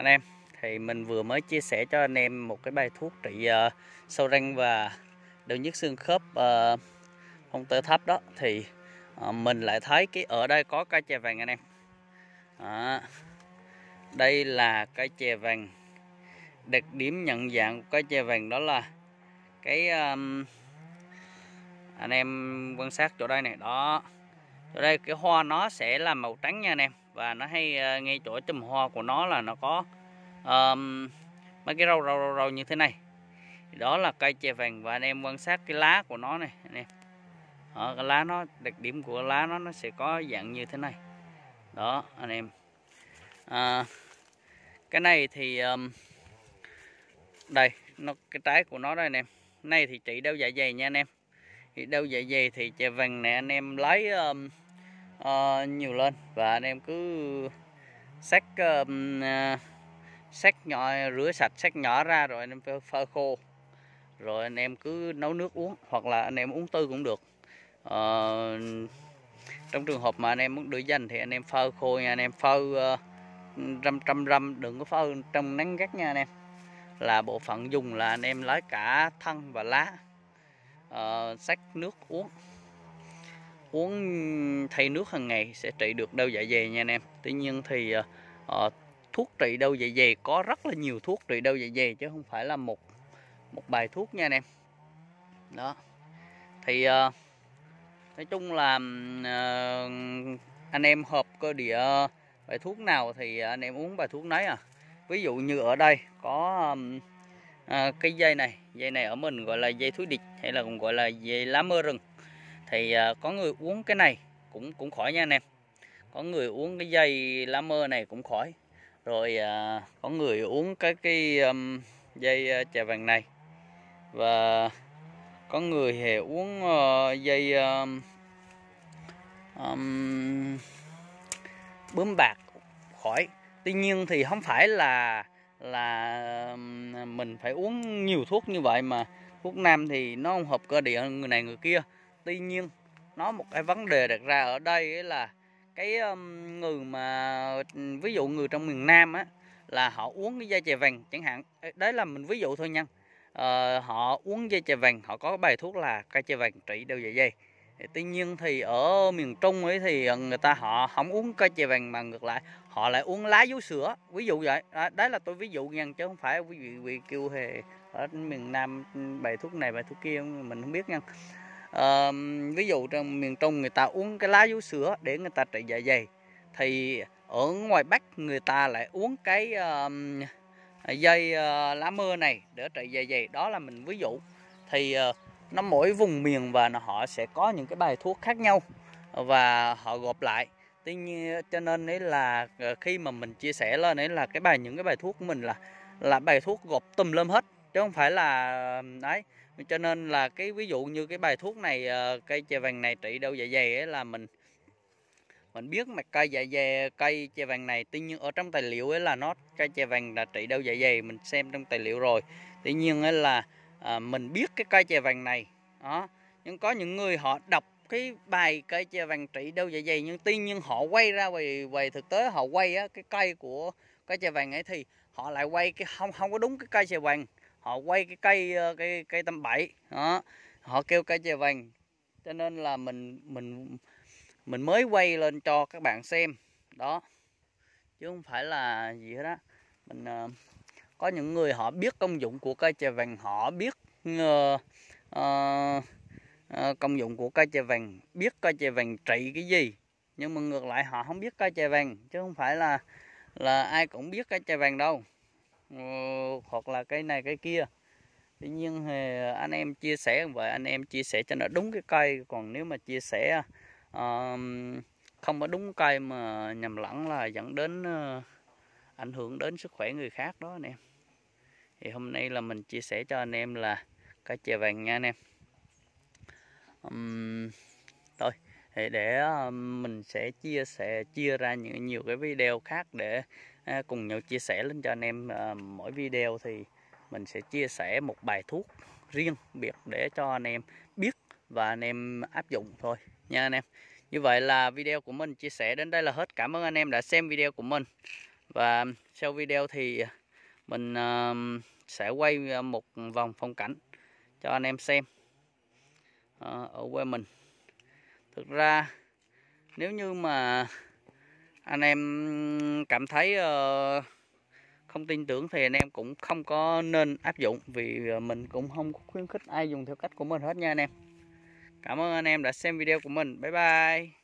anh em thì mình vừa mới chia sẻ cho anh em một cái bài thuốc trị uh, sâu răng và đau nhức xương khớp uh, ờ, phong tơ thấp đó thì uh, mình lại thấy cái ở đây có cây chè vàng anh em à, đây là cây chè vàng đặc điểm nhận dạng của cây chè vàng đó là cái um, anh em quan sát chỗ đây này đó chỗ đây cái hoa nó sẽ là màu trắng nha anh em và nó hay ờ, ngay chỗ chùm hoa của nó là nó có um, mấy cái râu râu râu râu như thế này đó là cây chè vàng và anh em quan sát cái lá của nó này anh em ở cái lá nó đặc điểm của lá nó nó sẽ có dạng như thế này đó anh em à, cái này thì um, đây nó cái trái của nó đây anh em này thì trị đâu dạ dày nha anh em thì đâu dạ dày thì chè vàng này anh em lấy um, uh, nhiều lên và anh em cứ xách uh, xách nhỏ rửa sạch xách nhỏ ra rồi anh em phơi khô rồi anh em cứ nấu nước uống hoặc là anh em uống tư cũng được uh, trong trường hợp mà anh em muốn đưa dành thì anh em phơi khô nha anh em phơi uh, răm trăm răm đừng có phơi trong nắng gắt nha anh em là bộ phận dùng là anh em lấy cả thân và lá uh, xách nước uống uống thay nước hàng ngày sẽ trị được đau dạ dày nha anh em tuy nhiên thì uh, thuốc trị đau dạ dày có rất là nhiều thuốc trị đau dạ dày chứ không phải là một một bài thuốc nha anh em đó thì uh, nói chung là uh, anh em hợp cơ địa bài thuốc nào thì anh em uống bài thuốc nấy à ví dụ như ở đây có uh, cái dây này dây này ở mình gọi là dây thúi địch hay là cũng gọi là dây lá mơ rừng thì ờ, có người uống cái này cũng cũng khỏi nha anh em có người uống cái dây lá mơ này cũng khỏi rồi à, có người uống cái cái um, dây uh, chè vàng này và có người hề uống uh, dây um, um, bướm bạc khỏi tuy nhiên thì không phải là là mình phải uống nhiều thuốc như vậy mà thuốc nam thì nó không hợp cơ địa người này người kia tuy nhiên nó một cái vấn đề đặt ra ở đây ấy là cái um, người mà ví dụ người trong miền Nam á là họ uống cái da chè vàng chẳng hạn đấy là mình ví dụ thôi nha uh, họ uống da chè vàng họ có bài thuốc là cây chè vàng trị đau dạ dày tuy nhiên thì ở miền trung ấy thì ờ, người ta họ không uống cây chè vàng mà ngược lại họ lại uống lá vú sữa ví dụ vậy đó, đấy là tôi ví dụ nha chứ không phải quý vị, vị kêu hề ở miền nam bài thuốc này bài thuốc kia mình không biết nha à, ví dụ trong miền trung người ta uống cái lá vú sữa để người ta trị dạ dày thì ở ngoài bắc người ta lại uống cái uh, dây uh, lá mưa này để trị dạ dày đó là mình ví dụ thì uh, nó mỗi vùng miền và nó họ sẽ có những cái bài thuốc khác nhau và họ gộp lại tuy nhiên cho nên đấy là ờ, khi mà mình chia sẻ lên đấy là cái bài những cái bài thuốc của mình là là bài thuốc gộp tùm lum hết chứ không phải là đấy cho nên là cái ví dụ như cái bài thuốc này ờ, cây chè vàng này trị đau dạ dày ấy là mình mình biết mà cây dạ dày cây chè vàng này tuy nhiên ở trong tài liệu ấy là nó cây chè vàng là trị đau dạ dày mình xem trong tài liệu rồi tuy nhiên ấy là à, mình biết cái cây chè vàng này đó nhưng có những người họ đọc cái bài cây chè vàng trị đau dạ dày nhưng tuy nhiên họ quay ra về về thực tế họ quay á, cái cây của cái chè vàng ấy thì họ lại quay cái không không có đúng cái cây chè vàng họ quay cái cây ờ, cái cây tăm bảy đó họ kêu cây chè vàng cho nên là mình mình mình mới quay lên cho các bạn xem đó chứ không phải là gì hết á mình uh, có những người họ biết công dụng của cây chè vàng họ biết uh, uh, uh, công dụng của cây chè vàng biết cây chè vàng trị cái gì nhưng mà ngược lại họ không biết cây chè vàng chứ không phải là là ai cũng biết cây chè vàng đâu Ờ, hoặc là cái này cái kia tuy nhiên thì anh em chia sẻ và anh em chia sẻ cho nó đúng cái cây còn nếu mà chia sẻ uh, không có đúng cây mà nhầm lẫn là dẫn đến uh, ảnh hưởng đến sức khỏe người khác đó anh em thì hôm nay là mình chia sẻ cho anh em là cái chè vàng nha anh em um, thôi thì để uh, mình sẽ chia sẻ chia ra những nhiều cái video khác để À, cùng nhau chia sẻ lên cho anh em à, mỗi video thì mình sẽ chia sẻ một bài thuốc riêng biệt để cho anh em biết và anh em áp dụng thôi nha anh em như vậy là video của mình chia sẻ đến đây là hết cảm ơn anh em đã xem video của mình và sau video thì mình à, sẽ quay một vòng phong cảnh cho anh em xem ở quê mình thực ra nếu như mà anh em cảm thấy ờ, không tin tưởng thì anh em cũng không có nên áp dụng vì ờ, mình cũng không khuyến khích ai dùng theo cách của mình hết nha anh em cảm ơn anh em đã xem video của mình bye bye